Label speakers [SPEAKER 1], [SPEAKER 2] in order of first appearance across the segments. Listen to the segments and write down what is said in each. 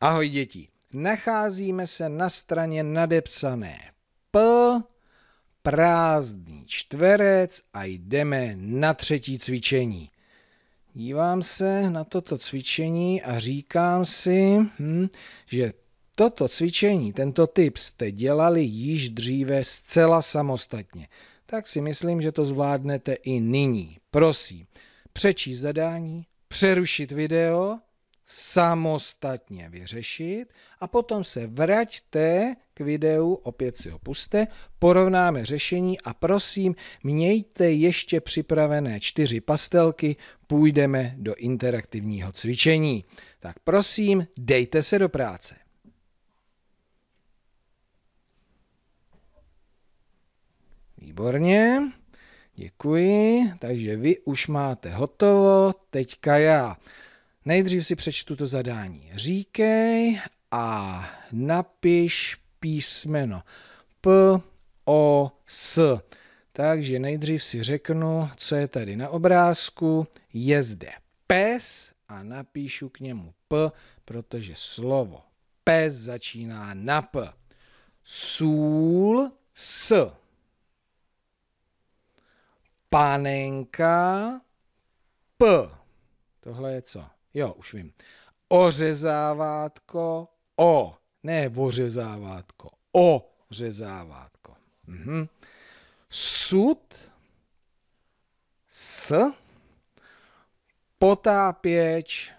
[SPEAKER 1] Ahoj děti, nacházíme se na straně nadepsané P, prázdný čtverec a jdeme na třetí cvičení. Dívám se na toto cvičení a říkám si, hm, že toto cvičení, tento typ jste dělali již dříve zcela samostatně. Tak si myslím, že to zvládnete i nyní. Prosím, přečíst zadání, přerušit video samostatně vyřešit a potom se vraťte k videu, opět si ho puste, porovnáme řešení a prosím, mějte ještě připravené čtyři pastelky, půjdeme do interaktivního cvičení. Tak prosím, dejte se do práce. Výborně, děkuji, takže vy už máte hotovo, teďka já. Nejdřív si přečtu to zadání. Říkej a napiš písmeno P, O, S. Takže nejdřív si řeknu, co je tady na obrázku. Je zde pes a napíšu k němu P, protože slovo pes začíná na P. Sůl s. Panenka P. Tohle je co? Jo, už vím. Ořezávátko, o. Ne ořezávátko, o řezávátko. Mhm. Sud, s, potápěč,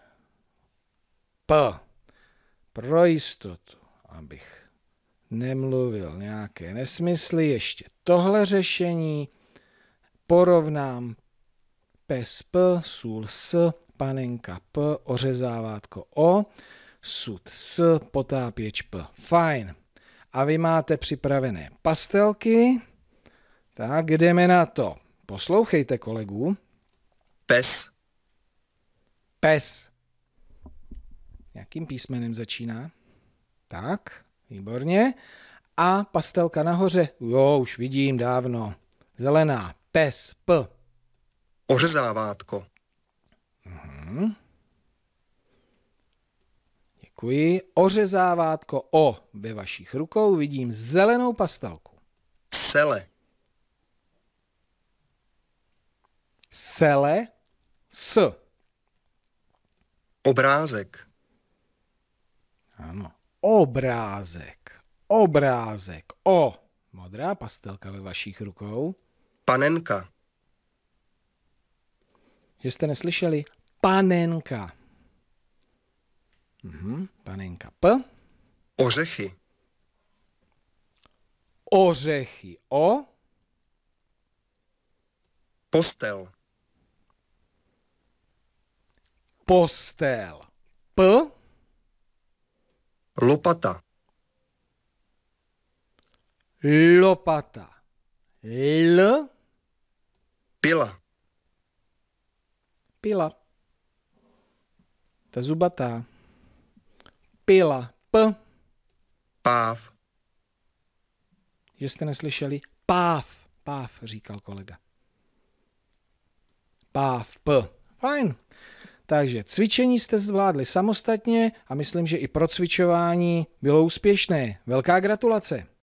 [SPEAKER 1] p. Pro jistotu, abych nemluvil nějaké nesmysly, ještě tohle řešení porovnám pes P, sůl S, panenka P, ořezávátko O, sud S, potápěč P. Fajn. A vy máte připravené pastelky. Tak jdeme na to. Poslouchejte kolegů. Pes. Pes. Jakým písmenem začíná? Tak, výborně. A pastelka nahoře, jo, už vidím dávno. Zelená, pes, p ořezávátko. Aha. Mhm. Děkuji. Ořezávátko O ve vašich rukou vidím zelenou pastelku. Sele. Sele s. Obrázek. Ano. Obrázek. Obrázek. O. Modrá pastelka ve vašich rukou. Panenka že jste neslyšeli panenka. Mhm, panenka. P. Ořechy. Ořechy. O. Postel. Postel. P. Lopata. Lopata. L. Pila. Pila. Ta zubatá. Pila. P. Páv. Že jste neslyšeli? Páv. Páv, říkal kolega. Páv. P. Fajn. Takže cvičení jste zvládli samostatně a myslím, že i procvičování bylo úspěšné. Velká gratulace.